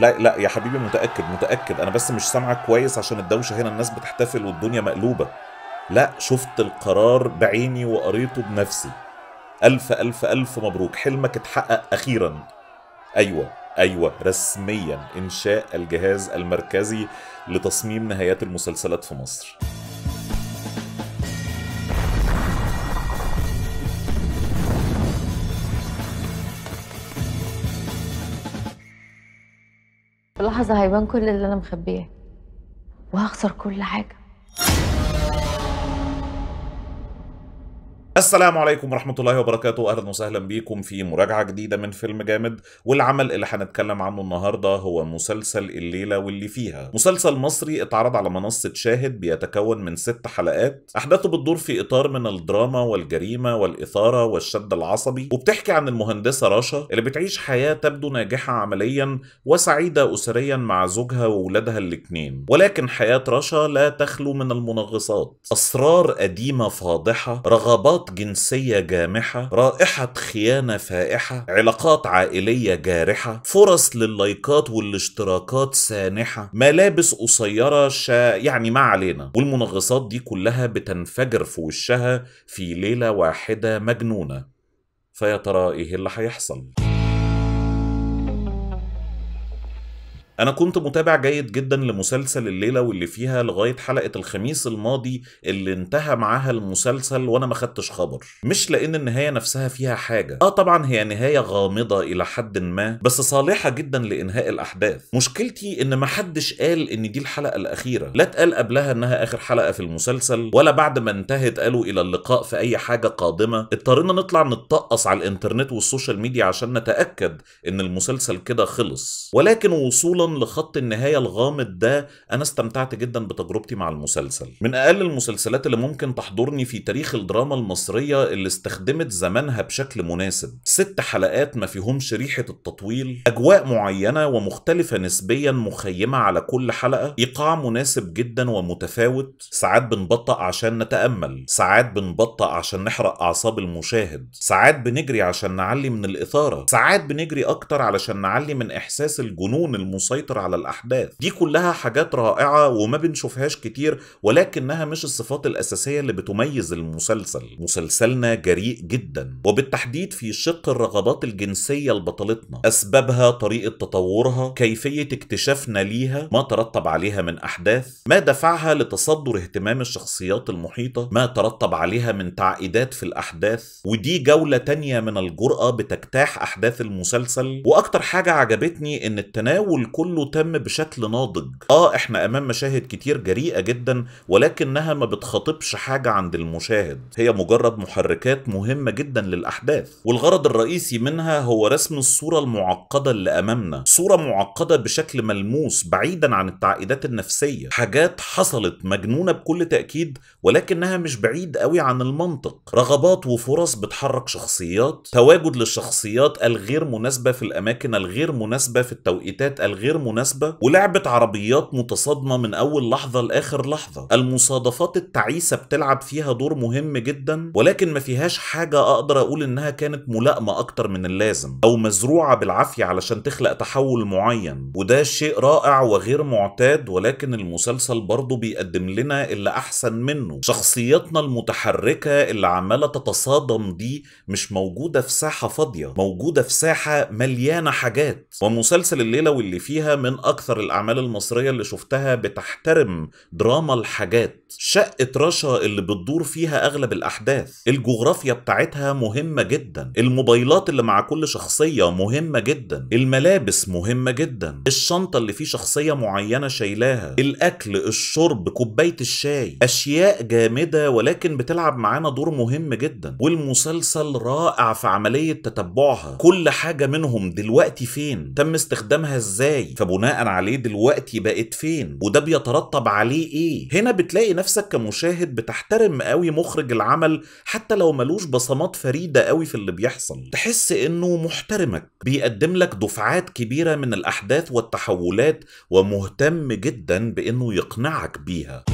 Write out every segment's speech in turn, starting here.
لا لا يا حبيبي متأكد متأكد أنا بس مش سامعك كويس عشان الدوشة هنا الناس بتحتفل والدنيا مقلوبة لا شفت القرار بعيني وقريته بنفسي ألف ألف ألف مبروك حلمك اتحقق أخيرا أيوة أيوة رسميا إنشاء الجهاز المركزي لتصميم نهايات المسلسلات في مصر في لحظة هيبان كل اللي أنا مخبيه وهخسر كل حاجة السلام عليكم ورحمة الله وبركاته أهلا وسهلا بيكم في مراجعة جديدة من فيلم جامد والعمل اللي هنتكلم عنه النهاردة هو مسلسل الليلة واللي فيها مسلسل مصري اتعرض على منصة شاهد بيتكون من ست حلقات أحداثه بتدور في إطار من الدراما والجريمة والإثارة والشد العصبي وبتحكي عن المهندسة راشا اللي بتعيش حياة تبدو ناجحة عمليا وسعيدة أسريا مع زوجها وولادها الاتنين ولكن حياة راشا لا تخلو من المنغصات أسرار قديمة فاضحة رغبات علاقات جنسية جامحة رائحة خيانة فائحة علاقات عائلية جارحة فرص لللايكات والاشتراكات سانحة ملابس قصيرة شا يعني ما علينا والمنغصات دي كلها بتنفجر في وشها في ليلة واحدة مجنونة فيا ترى ايه اللي هيحصل؟ أنا كنت متابع جيد جدا لمسلسل الليلة واللي فيها لغاية حلقة الخميس الماضي اللي انتهى معاها المسلسل وأنا ما خدتش خبر مش لأن النهاية نفسها فيها حاجة آه طبعا هي نهاية غامضة إلى حد ما بس صالحة جدا لإنهاء الأحداث مشكلتي إن ما حدش قال إن دي الحلقة الأخيرة لا اتقال قبلها إنها آخر حلقة في المسلسل ولا بعد ما انتهت قالوا إلى اللقاء في أي حاجة قادمة اضطرينا نطلع نتطقص على الإنترنت والسوشيال ميديا عشان نتأكد إن المسلسل كده خلص ولكن وصولا لخط النهايه الغامض ده انا استمتعت جدا بتجربتي مع المسلسل من اقل المسلسلات اللي ممكن تحضرني في تاريخ الدراما المصريه اللي استخدمت زمانها بشكل مناسب ست حلقات ما فيهمش ريحه التطويل اجواء معينه ومختلفه نسبيا مخيمه على كل حلقه ايقاع مناسب جدا ومتفاوت ساعات بنبطأ عشان نتامل ساعات بنبطأ عشان نحرق اعصاب المشاهد ساعات بنجري عشان نعلي من الاثاره ساعات بنجري اكتر علشان نعلي من احساس الجنون المصاب يسيطر على الاحداث دي كلها حاجات رائعه وما بنشوفهاش كتير ولكنها مش الصفات الاساسيه اللي بتميز المسلسل مسلسلنا جريء جدا وبالتحديد في شق الرغبات الجنسيه لبطلتنا اسبابها طريقه تطورها كيفيه اكتشافنا ليها ما ترتب عليها من احداث ما دفعها لتصدر اهتمام الشخصيات المحيطه ما ترتب عليها من تعقيدات في الاحداث ودي جوله تانية من الجرأه بتجتاح احداث المسلسل واكتر حاجه عجبتني ان التناول كل كله تم بشكل ناضج اه احنا امام مشاهد كتير جريئه جدا ولكنها ما بتخاطبش حاجه عند المشاهد هي مجرد محركات مهمه جدا للاحداث والغرض الرئيسي منها هو رسم الصوره المعقده اللي امامنا صوره معقده بشكل ملموس بعيدا عن التعقيدات النفسيه حاجات حصلت مجنونه بكل تاكيد ولكنها مش بعيد قوي عن المنطق رغبات وفرص بتحرك شخصيات تواجد للشخصيات الغير مناسبه في الاماكن الغير مناسبه في التوقيتات الغير غير مناسبة ولعبة عربيات متصادمة من أول لحظة لآخر لحظة المصادفات التعيسة بتلعب فيها دور مهم جدا ولكن ما فيهاش حاجة أقدر أقول إنها كانت ملائمة أكتر من اللازم أو مزروعة بالعافية علشان تخلق تحول معين وده شيء رائع وغير معتاد ولكن المسلسل برضه بيقدم لنا اللي أحسن منه شخصياتنا المتحركة اللي عمالة تتصادم دي مش موجودة في ساحة فاضية موجودة في ساحة مليانة حاجات ومسلسل الليلة واللي فيها فيها من اكثر الاعمال المصريه اللي شفتها بتحترم دراما الحاجات شقه رشا اللي بتدور فيها اغلب الاحداث الجغرافيا بتاعتها مهمه جدا الموبايلات اللي مع كل شخصيه مهمه جدا الملابس مهمه جدا الشنطه اللي فيه شخصيه معينه شايلاها الاكل الشرب كوبايه الشاي اشياء جامده ولكن بتلعب معانا دور مهم جدا والمسلسل رائع في عمليه تتبعها كل حاجه منهم دلوقتي فين تم استخدامها ازاي فبناء عليه دلوقتي بقت فين وده بيترتب عليه ايه هنا بتلاقي نفسك كمشاهد بتحترم قوي مخرج العمل حتى لو ملوش بصمات فريده قوي في اللي بيحصل تحس انه محترمك بيقدم لك دفعات كبيره من الاحداث والتحولات ومهتم جدا بانه يقنعك بيها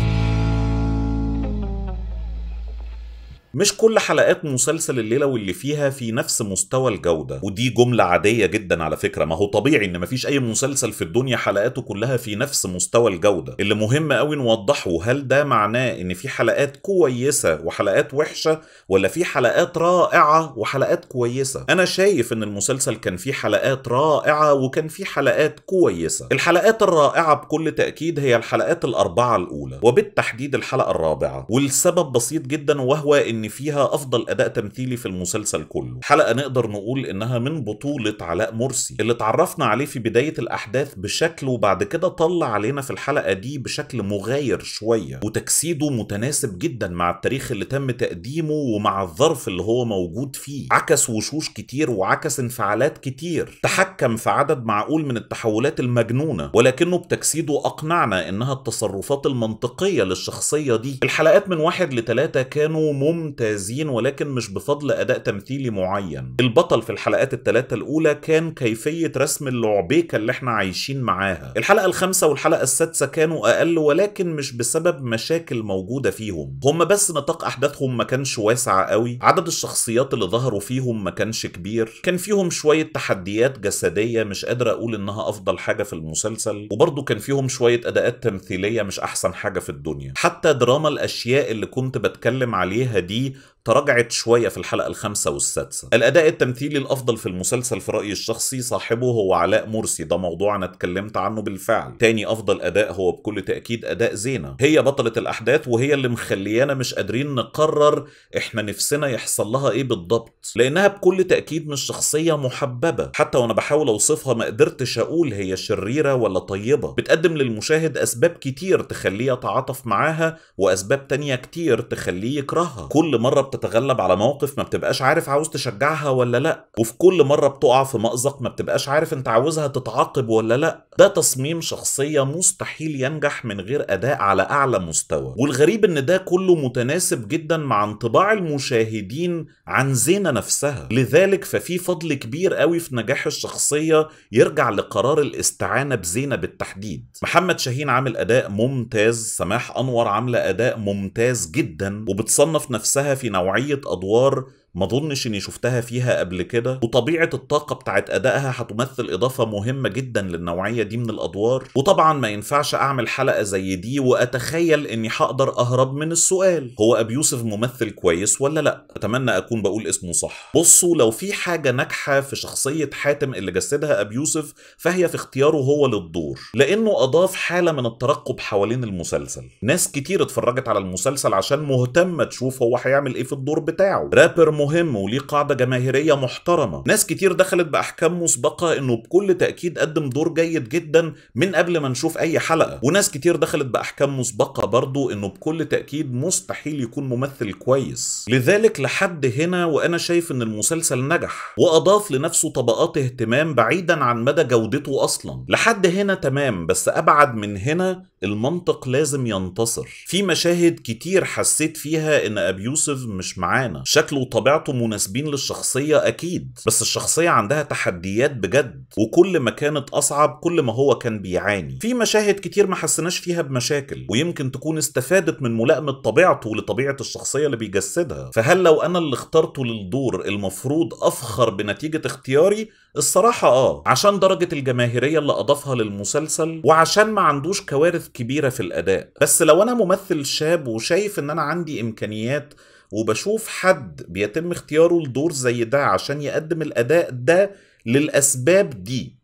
مش كل حلقات مسلسل الليله واللي فيها في نفس مستوى الجوده ودي جمله عاديه جدا على فكره ما هو طبيعي ان مفيش اي مسلسل في الدنيا حلقاته كلها في نفس مستوى الجوده اللي مهم قوي نوضحه هل ده معناه ان في حلقات كويسه وحلقات وحشه ولا في حلقات رائعه وحلقات كويسه انا شايف ان المسلسل كان فيه حلقات رائعه وكان فيه حلقات كويسه الحلقات الرائعه بكل تاكيد هي الحلقات الاربعه الاولى وبالتحديد الحلقه الرابعه والسبب بسيط جدا وهو ان فيها افضل اداء تمثيلي في المسلسل كله حلقه نقدر نقول انها من بطوله علاء مرسي اللي اتعرفنا عليه في بدايه الاحداث بشكل وبعد كده طلع علينا في الحلقه دي بشكل مغاير شويه وتجسيده متناسب جدا مع التاريخ اللي تم تقديمه ومع الظرف اللي هو موجود فيه عكس وشوش كتير وعكس انفعالات كتير تحكم في عدد معقول من التحولات المجنونه ولكنه بتجسيده اقنعنا انها التصرفات المنطقيه للشخصيه دي الحلقات من واحد لثلاثه كانوا ممتعين ممتازين ولكن مش بفضل أداء تمثيلي معين البطل في الحلقات الثلاثة الأولى كان كيفية رسم اللعبيكة اللي احنا عايشين معاها الحلقة الخامسة والحلقة السادسة كانوا أقل ولكن مش بسبب مشاكل موجودة فيهم هم بس نطاق أحداثهم ما كانش واسع قوي عدد الشخصيات اللي ظهروا فيهم ما كانش كبير كان فيهم شوية تحديات جسدية مش قادر أقول إنها أفضل حاجة في المسلسل وبرضه كان فيهم شوية أداءات تمثيلية مش أحسن حاجة في الدنيا حتى دراما الأشياء اللي كنت بتكلم عليها دي see تراجعت شوية في الحلقة الخامسة والسادسة الأداء التمثيلي الأفضل في المسلسل في رأيي الشخصي صاحبه هو علاء مرسي ده موضوع أنا اتكلمت عنه بالفعل تاني أفضل أداء هو بكل تأكيد أداء زينة هي بطلة الأحداث وهي اللي مخليانا مش قادرين نقرر إحنا نفسنا يحصل لها إيه بالضبط لأنها بكل تأكيد مش شخصية محببة حتى وأنا بحاول أوصفها ما قدرتش أقول هي شريرة ولا طيبة بتقدم للمشاهد أسباب كتير تخليه يتعاطف معاها وأسباب تانية كتير تخليه يكرهها كل مرة تتغلب على موقف ما بتبقاش عارف عاوز تشجعها ولا لا وفي كل مرة بتقع في مأزق ما بتبقاش عارف انت عاوزها تتعاقب ولا لا ده تصميم شخصية مستحيل ينجح من غير أداء على أعلى مستوى والغريب ان ده كله متناسب جدا مع انطباع المشاهدين عن زينة نفسها لذلك ففي فضل كبير قوي في نجاح الشخصية يرجع لقرار الاستعانة بزينة بالتحديد محمد شاهين عامل أداء ممتاز سماح أنور عاملة أداء ممتاز جدا وبتصنف نفسها في نوع نوعيه ادوار ما اظنش اني شفتها فيها قبل كده وطبيعه الطاقه بتاعت ادائها هتمثل اضافه مهمه جدا للنوعيه دي من الادوار وطبعا ما ينفعش اعمل حلقه زي دي واتخيل اني هقدر اهرب من السؤال هو ابي يوسف ممثل كويس ولا لا اتمنى اكون بقول اسمه صح بصوا لو في حاجه ناجحه في شخصيه حاتم اللي جسدها ابي يوسف فهي في اختياره هو للدور لانه اضاف حاله من الترقب حوالين المسلسل ناس كتير اتفرجت على المسلسل عشان مهتمه تشوف هو هيعمل ايه في الدور بتاعه رابر مهم وليه قاعده جماهيريه محترمه ناس كتير دخلت باحكام مسبقه انه بكل تاكيد قدم دور جيد جدا من قبل ما نشوف اي حلقه وناس كتير دخلت باحكام مسبقه برضو انه بكل تاكيد مستحيل يكون ممثل كويس لذلك لحد هنا وانا شايف ان المسلسل نجح واضاف لنفسه طبقات اهتمام بعيدا عن مدى جودته اصلا لحد هنا تمام بس ابعد من هنا المنطق لازم ينتصر في مشاهد كتير حسيت فيها ان ابي يوسف مش معانا شكله وطبيعته مناسبين للشخصيه اكيد بس الشخصيه عندها تحديات بجد وكل ما كانت اصعب كل ما هو كان بيعاني في مشاهد كتير ما حسناش فيها بمشاكل ويمكن تكون استفادت من ملائمه طبيعته لطبيعه الشخصيه اللي بيجسدها فهل لو انا اللي اخترته للدور المفروض افخر بنتيجه اختياري الصراحه اه عشان درجه الجماهيريه اللي اضافها للمسلسل وعشان ما عندوش كوارث كبيره في الاداء بس لو انا ممثل شاب وشايف ان انا عندي امكانيات وبشوف حد بيتم اختياره لدور زي ده عشان يقدم الاداء ده للاسباب دي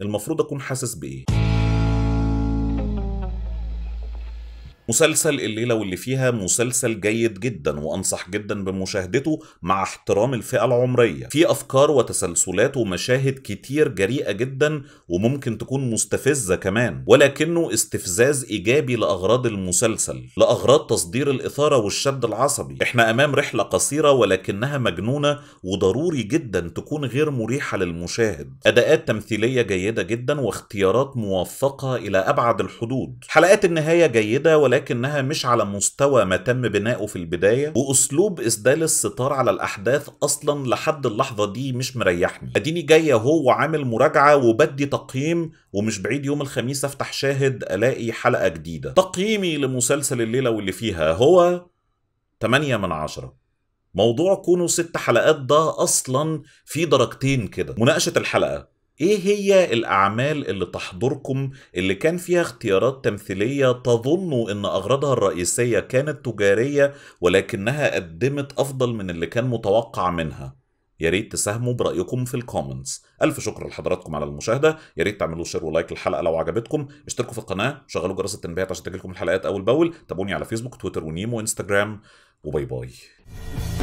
المفروض اكون حاسس بايه مسلسل الليلة واللي فيها مسلسل جيد جدا وأنصح جدا بمشاهدته مع احترام الفئة العمرية في أفكار وتسلسلات ومشاهد كتير جريئة جدا وممكن تكون مستفزة كمان ولكنه استفزاز إيجابي لأغراض المسلسل لأغراض تصدير الإثارة والشد العصبي احنا أمام رحلة قصيرة ولكنها مجنونة وضروري جدا تكون غير مريحة للمشاهد أداءات تمثيلية جيدة جدا واختيارات موفقة إلى أبعد الحدود حلقات النهاية جيدة ولكن ولكنها مش على مستوى ما تم بنائه في البداية وأسلوب إسدال الستار على الأحداث أصلا لحد اللحظة دي مش مريحني أديني جاية هو عامل مراجعة وبدي تقييم ومش بعيد يوم الخميس أفتح شاهد ألاقي حلقة جديدة تقييمي لمسلسل الليلة واللي فيها هو 8 من 10 موضوع كونه ست حلقات ده أصلا في درجتين كده مناقشة الحلقة ايه هي الاعمال اللي تحضركم اللي كان فيها اختيارات تمثيليه تظنوا ان اغراضها الرئيسيه كانت تجاريه ولكنها قدمت افضل من اللي كان متوقع منها يا ريت تساهموا برايكم في الكومنتس الف شكر لحضراتكم على المشاهده يا ريت تعملوا شير ولايك للحلقه لو عجبتكم اشتركوا في القناه شغلوا جرس التنبيهات عشان تجيلكم الحلقات اول باول تابعوني على فيسبوك تويتر ونيمو وانستجرام وباي باي